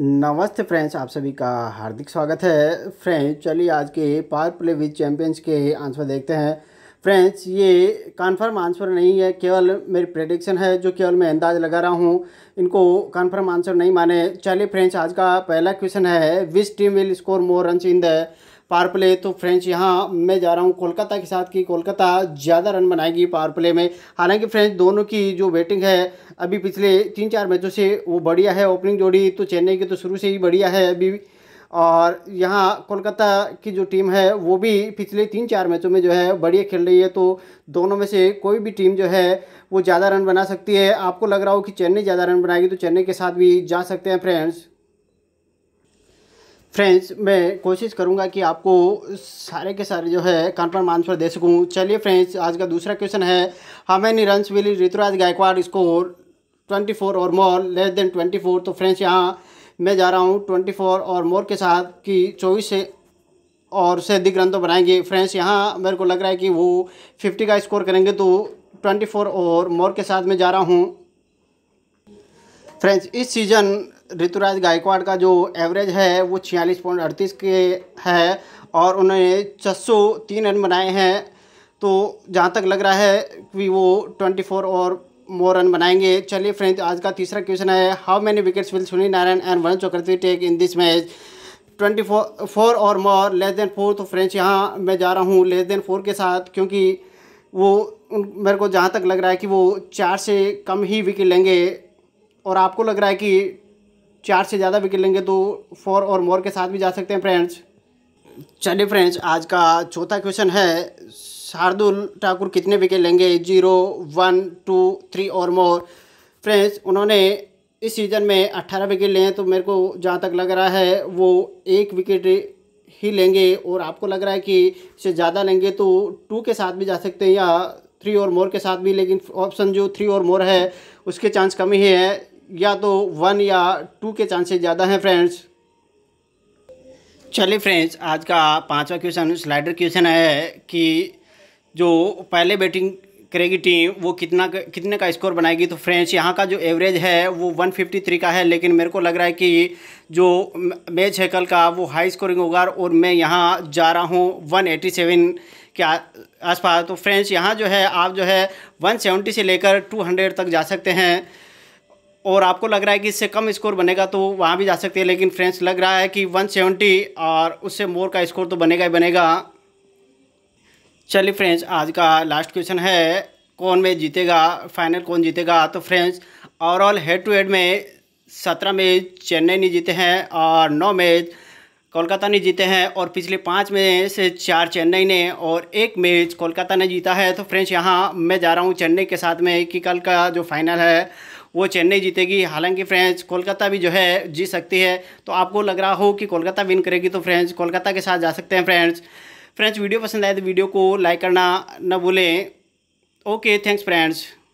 नमस्ते फ्रेंड्स आप सभी का हार्दिक स्वागत है फ्रेंड्स चलिए आज के पावर प्ले विद चैंपियंस के आंसर देखते हैं फ्रेंड्स ये कन्फर्म आंसर नहीं है केवल मेरी प्रेडिक्शन है जो केवल मैं अंदाज लगा रहा हूँ इनको कन्फर्म आंसर नहीं माने चलिए फ्रेंड्स आज का पहला क्वेश्चन है which team will score more run in the power play तो फ्रेंड्स यहाँ मैं जा रहा हूँ कोलकाता के साथ कि कोलकाता ज़्यादा रन बनाएगी पावर प्ले में हालांकि फ्रेंड्स दोनों की जो बैटिंग है अभी पिछले तीन चार मैचों से वो बढ़िया है ओपनिंग जोड़ी तो चेन्नई की तो शुरू से ही बढ़िया है अभी और यहाँ कोलकाता की जो टीम है वो भी पिछले तीन चार मैचों में जो है बढ़िया खेल रही है तो दोनों में से कोई भी टीम जो है वो ज़्यादा रन बना सकती है आपको लग रहा हो कि चेन्नई ज़्यादा रन बनाएगी तो चेन्नई के साथ भी जा सकते हैं फ्रेंड्स फ्रेंड्स मैं कोशिश करूंगा कि आपको सारे के सारे जो है कन्फर्म आंसर दे सकूं चलिए फ्रेंड्स आज का दूसरा क्वेश्चन है how many runs will Ruturaj Gaikwad score 24 और मोर लेस देन 24 तो फ्रेंड्स यहाँ मैं जा रहा हूँ 24 और मोर के साथ कि 24 से और से अधिक रन तो बनाएंगे फ्रेंड्स यहाँ मेरे को लग रहा है कि वो फिफ्टी का स्कोर करेंगे तो ट्वेंटी और मोर के साथ मैं जा रहा हूँ फ्रेंड्स इस सीज़न ऋतुराज गायकवाड़ का जो एवरेज है वो छियालीस पॉइंट अड़तीस के है और उन्होंने छः तीन रन बनाए हैं तो जहाँ तक लग रहा है कि वो ट्वेंटी फोर और मोर रन बनाएंगे चलिए फ्रेंड्स आज का तीसरा क्वेश्चन है how many wickets will Sunil Narine and Varun Chakravarthy take in this match twenty four four और मोर लेस देन फोर तो फ्रेंड्स यहाँ मैं जा रहा हूँ लेस देन फोर के साथ क्योंकि वो उन मेरे को जहाँ तक लग रहा है कि वो चार से कम ही विकेट लेंगे और आपको लग रहा है कि चार से ज़्यादा विकेट लेंगे तो फोर और मोर के साथ भी जा सकते हैं फ्रेंड्स चलिए फ्रेंड्स आज का चौथा क्वेश्चन है शार्दुल ठाकुर कितने विकेट लेंगे जीरो वन टू थ्री और मोर फ्रेंड्स उन्होंने इस सीज़न में अट्ठारह विकेट लिए हैं तो मेरे को जहाँ तक लग रहा है वो एक विकेट ही लेंगे और आपको लग रहा है कि इससे ज़्यादा लेंगे तो टू के साथ भी जा सकते हैं या थ्री और मोर के साथ भी लेकिन ऑप्शन जो थ्री और मोर है उसके चांस कम ही है या तो वन या टू के चांसेस ज़्यादा हैं फ्रेंड्स चलिए फ्रेंड्स आज का पांचवा क्वेश्चन स्लाइडर क्वेश्चन है कि जो पहले बैटिंग करेगी टीम वो कितना कितने का स्कोर बनाएगी तो फ्रेंड्स यहाँ का जो एवरेज है वो 153 का है लेकिन मेरे को लग रहा है कि जो मैच है कल का वो हाई स्कोरिंग होगा और मैं यहाँ जा रहा हूँ 187 के आसपास तो फ्रेंड्स यहाँ जो है आप जो है 170 से लेकर 200 तक जा सकते हैं और आपको लग रहा है कि इससे कम स्कोर बनेगा तो वहाँ भी जा सकते हैं लेकिन फ्रेंड्स लग रहा है कि 170 और उससे मोर का स्कोर तो बनेगा ही बनेगा चलिए फ्रेंड्स आज का लास्ट क्वेश्चन है कौन में जीतेगा फाइनल कौन जीतेगा तो friends overall head to head में सत्रह मैच चेन्नई ने जीते हैं और नौ मैच कोलकाता ने जीते हैं और पिछले पाँच में से चार चेन्नई ने और एक मैच कोलकाता ने जीता है तो फ्रेंड्स यहाँ मैं जा रहा हूँ चेन्नई के साथ में कि कल का जो फाइनल है वो चेन्नई जीतेगी हालांकि फ्रेंड्स कोलकाता भी जो है जीत सकती है तो आपको लग रहा हो कि कोलकाता विन करेगी तो फ्रेंड्स कोलकाता के साथ जा सकते हैं फ्रेंड्स फ्रेंड्स वीडियो पसंद आए तो वीडियो को लाइक करना न भूलें ओके थैंक्स फ्रेंड्स